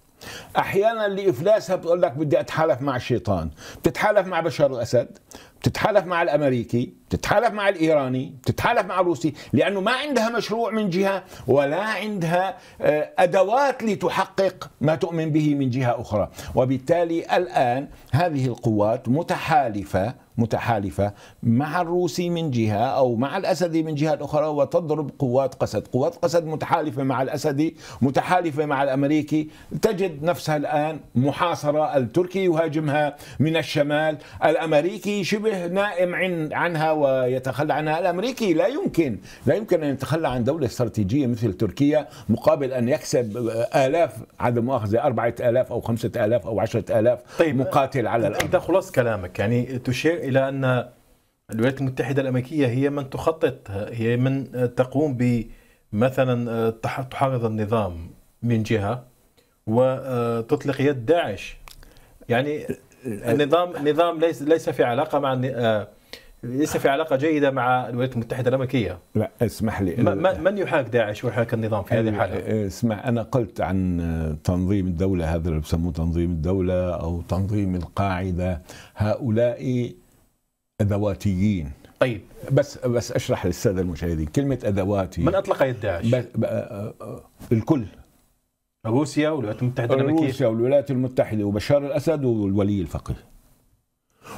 [SPEAKER 2] أحيانا لإفلاسها بتقول لك بدي أتحالف مع الشيطان بتتحالف مع بشار الأسد بتتحالف مع الامريكي بتتحالف مع الايراني بتتحالف مع الروسي لانه ما عندها مشروع من جهه ولا عندها آه، ادوات لتحقق ما تؤمن به من جهه اخرى وبالتالي الان هذه القوات متحالفه متحالفة مع الروسي من جهة أو مع الأسدي من جهة أخرى وتضرب قوات قسد قوات قسد متحالفة مع الأسدي متحالفة مع الأمريكي تجد نفسها الآن محاصرة التركي يهاجمها من الشمال الأمريكي شبه نائم عنها ويتخلى عنها الأمريكي لا يمكن لا يمكن أن يتخلى عن دولة استراتيجية مثل تركيا مقابل أن يكسب آلاف عدم
[SPEAKER 1] مؤاخذة أربعة آلاف أو خمسة آلاف أو عشرة آلاف طيب مقاتل على الأرض أنت خلاص كلامك يعني تشير الى ان الولايات المتحده الامريكيه هي من تخطط هي من تقوم ب مثلا آه، تحرض النظام من جهه وتطلق آه، يد داعش يعني النظام النظام ليس ليس في علاقه مع آه، ليس في علاقه جيده مع الولايات المتحده الامريكيه
[SPEAKER 2] لا اسمح لي
[SPEAKER 1] من يحاك داعش ويحاك النظام في هذه الحاله؟
[SPEAKER 2] اسمع انا قلت عن تنظيم الدوله هذا اللي بسموه تنظيم الدوله او تنظيم القاعده هؤلاء ذواتيين طيب بس بس اشرح للساده المشاهدين كلمه ادواتي من اطلق يد داعش؟ آه،
[SPEAKER 1] آه، الكل روسيا والولايات المتحده الامريكيه روسيا
[SPEAKER 2] والولايات المتحده وبشار الاسد والولي الفقيه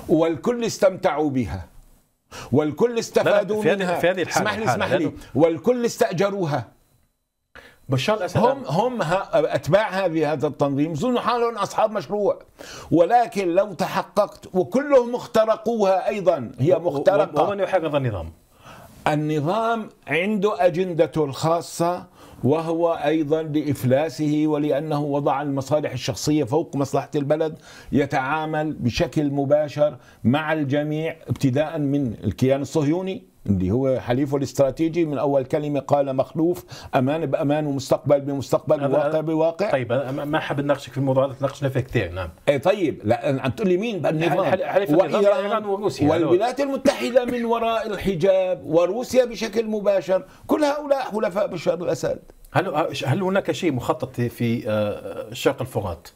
[SPEAKER 2] والكل استمتعوا بها والكل استفادوا في منها في هذه الحالة اسمح لي اسمح لي والكل استاجروها بشار الاسد هم هم اتباع بهذا التنظيم ظن حالهم اصحاب مشروع ولكن لو تحققت وكلهم اخترقوها ايضا هي مخترقه ومن يحقق النظام؟ النظام عنده اجندته الخاصه وهو ايضا لافلاسه ولانه وضع المصالح الشخصيه فوق مصلحه البلد يتعامل بشكل مباشر مع الجميع ابتداء من الكيان الصهيوني اللي هو حليفه الاستراتيجي من اول كلمه قال مخلوف امان بامان ومستقبل بمستقبل وواقع بواقع طيب ما
[SPEAKER 1] حاب نناقشك في الموضوع هذا تناقشنا فيه كثير نعم اي طيب لا عم تقول لي مين بالنظام وايران وروسيا والولايات
[SPEAKER 2] المتحده من وراء الحجاب وروسيا بشكل مباشر
[SPEAKER 1] كل هؤلاء حلفاء بشار الاسد هل هل هناك شيء مخطط في آه، شرق الفرات؟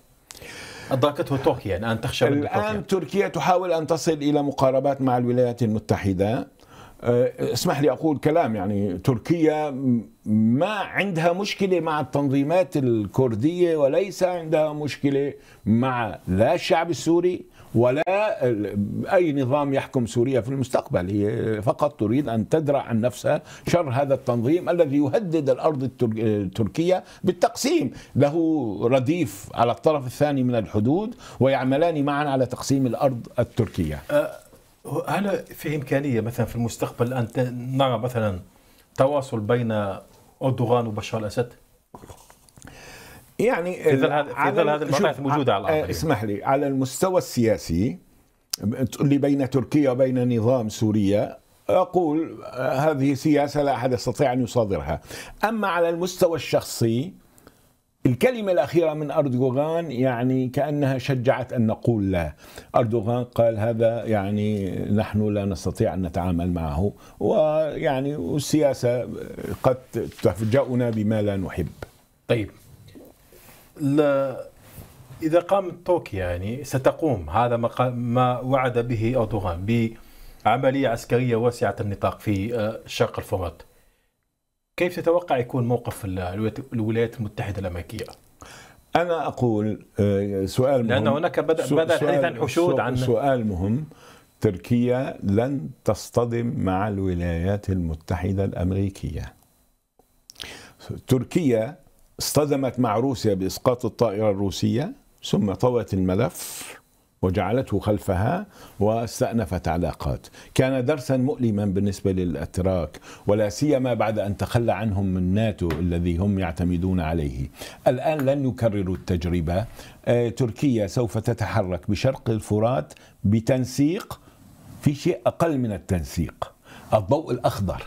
[SPEAKER 1] أدركته تركيا الان تخشى الان تركيا تحاول ان تصل
[SPEAKER 2] الى مقاربات مع الولايات المتحده آه، اسمح لي اقول كلام يعني تركيا ما عندها مشكله مع التنظيمات الكرديه وليس عندها مشكله مع لا الشعب السوري ولا اي نظام يحكم سوريا في المستقبل هي فقط تريد ان تدرع عن نفسها شر هذا التنظيم الذي يهدد الارض التركيه بالتقسيم له رديف على الطرف الثاني من الحدود ويعملان معا على تقسيم الارض التركيه
[SPEAKER 1] آه، هل في امكانيه مثلا في المستقبل ان نرى مثلا تواصل بين اردوغان وبشار الاسد؟ يعني في ظل هذه المباحث موجوده على الارض آه، اسمح
[SPEAKER 2] لي على المستوى السياسي اللي بين تركيا وبين نظام سوريا اقول آه، هذه سياسه لا احد يستطيع ان يصادرها اما على المستوى الشخصي الكلمة الأخيرة من أردوغان يعني كأنها شجعت أن نقول لا أردوغان قال هذا يعني نحن لا نستطيع أن نتعامل معه ويعني السياسة قد تفجأنا بما لا نحب
[SPEAKER 1] طيب لا إذا قامت طوكيا يعني ستقوم هذا ما, ما وعد به أردوغان بعملية عسكرية واسعة النطاق في آه، شرق الفرات كيف تتوقع يكون موقف الولايات المتحدة الأمريكية؟ أنا
[SPEAKER 2] أقول آه، سؤال مهم لأن هناك بدأ بدأ الحديث عن حشود عن سؤال مهم تركيا لن تصطدم مع الولايات المتحدة الأمريكية تركيا اصطدمت مع روسيا بإسقاط الطائرة الروسية ثم طوت الملف وجعلته خلفها واستأنفت علاقات كان درسا مؤلما بالنسبة للأتراك ولا سيما بعد أن تخلى عنهم من ناتو الذي هم يعتمدون عليه الآن لن يكرروا التجربة آه، تركيا سوف تتحرك بشرق الفرات بتنسيق في شيء أقل من التنسيق الضوء الأخضر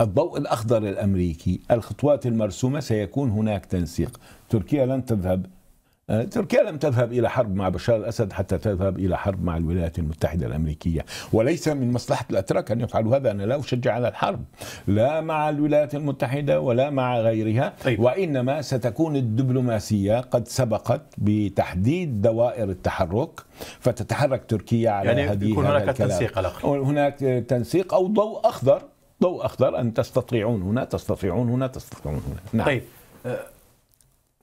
[SPEAKER 2] الضوء الأخضر الأمريكي الخطوات المرسومة سيكون هناك تنسيق تركيا لن تذهب آه، تركيا لم تذهب إلى حرب مع بشار الأسد حتى تذهب إلى حرب مع الولايات المتحدة الأمريكية وليس من مصلحة الأتراك أن يفعلوا هذا أنا لا أشجع على الحرب لا مع الولايات المتحدة ولا مع غيرها طيب. وإنما ستكون الدبلوماسية قد سبقت بتحديد دوائر التحرك فتتحرك تركيا على يعني هذه يكون هناك تنسيق على هناك تنسيق أو ضوء أخضر ضوء أخضر أن تستطيعون هنا تستطيعون هنا تستطيعون هنا نعم. طيب
[SPEAKER 1] آه،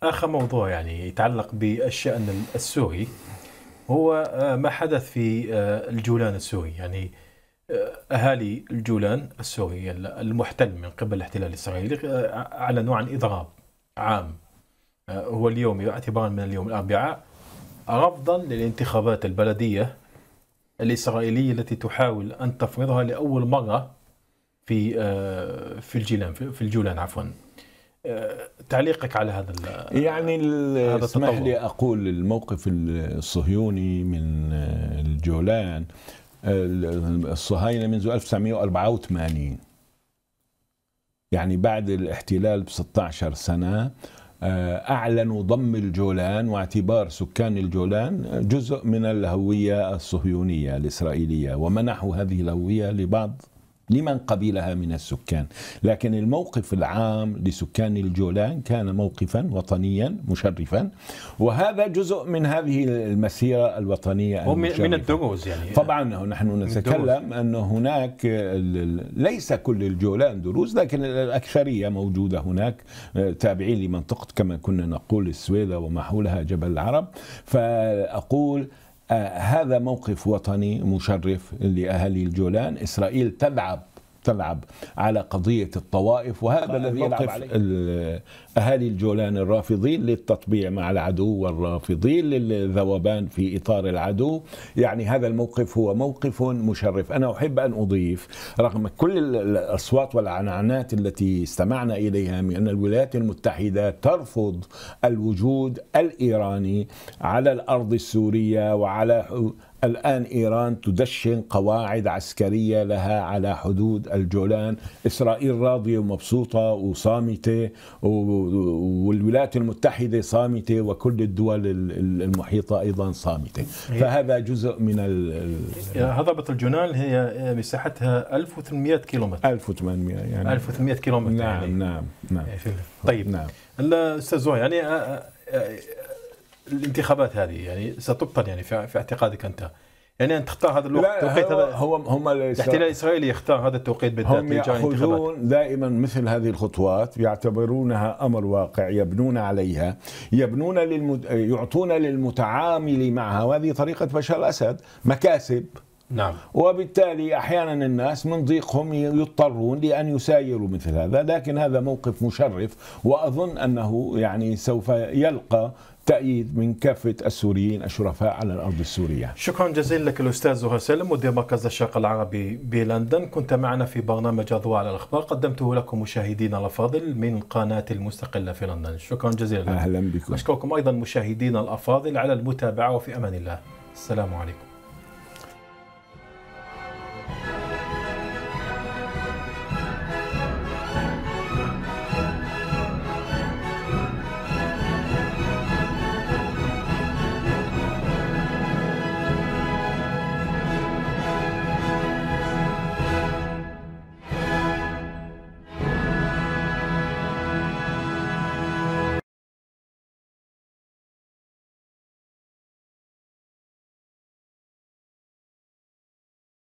[SPEAKER 1] آخر موضوع يعني يتعلق بالشأن السوري هو آه، ما حدث في آه، الجولان السوري يعني آه، أهالي الجولان السوري المحتل من قبل الاحتلال الإسرائيلي أعلنوا عن إضراب عام هو اليوم اعتبارا من اليوم الأربعاء رفضا للانتخابات البلدية الإسرائيلية التي تحاول أن تفرضها لأول مرة في في الجولان في الجولان عفوا تعليقك على هذا
[SPEAKER 2] يعني هذا اسمح لي اقول الموقف الصهيوني من الجولان الصهاينه منذ 1984 يعني بعد الاحتلال ب 16 سنه آه، اعلنوا ضم الجولان واعتبار سكان الجولان جزء من الهويه الصهيونيه الاسرائيليه ومنحوا هذه الهويه لبعض لمن قبلها من السكان لكن الموقف العام لسكان الجولان كان موقفا وطنيا مشرفا وهذا جزء من هذه المسيرة الوطنية المشرفة. من الدروز يعني طبعا نحن نتكلم أن هناك ليس كل الجولان دروز لكن الأكثرية موجودة هناك آه، تابعين لمنطقة كما كنا نقول السويدة وما حولها جبل العرب فأقول آه، هذا موقف وطني مشرف لأهالي الجولان إسرائيل تدعم تلعب على قضية الطوائف وهذا طيب، الذي يلعب عليه أهالي الجولان الرافضين للتطبيع مع العدو والرافضين للذوبان في إطار العدو يعني هذا الموقف هو موقف مشرف أنا أحب أن أضيف رغم كل الأصوات والعنعنات التي استمعنا إليها من أن الولايات المتحدة ترفض الوجود الإيراني على الأرض السورية وعلى الآن إيران تدشن قواعد عسكرية لها على حدود الجولان إسرائيل راضية ومبسوطة وصامتة والولايات المتحدة صامتة وكل الدول المحيطة أيضا صامتة فهذا جزء من ال...
[SPEAKER 1] هضبة الجولان هي مساحتها 1800 كيلومتر 1800 يعني 1800 كيلومتر نعم يعني نعم نعم يعني طيب نعم الأستاذ زوي يعني آه، آه، آه، الانتخابات هذه يعني ستبطل يعني في, في اعتقادك انت يعني ان تختار هذا الوقت لا هو هذا هو هم الاحتلال الاسرائيلي يختار هذا التوقيت بالذات هم ياخذون
[SPEAKER 2] دائما مثل هذه الخطوات يعتبرونها امر واقع يبنون عليها يبنون للمد... يعطون للمتعامل معها وهذه طريقه بشار الاسد مكاسب نعم وبالتالي احيانا الناس من ضيقهم يضطرون لان يسايروا مثل هذا لكن هذا موقف مشرف واظن انه يعني سوف يلقى تأييد من كافة السوريين الشرفاء على الأرض السورية
[SPEAKER 1] شكرا جزيلا لك الأستاذ زهر سالم مدير مركز الشرق العربي بلندن كنت معنا في برنامج أضواء على الأخبار قدمته لكم مشاهدينا الأفاضل من قناة المستقلة في لندن شكرا جزيلا لك. أهلا بكم أشكركم أيضا مشاهدينا الأفاضل على المتابعة وفي أمان الله السلام عليكم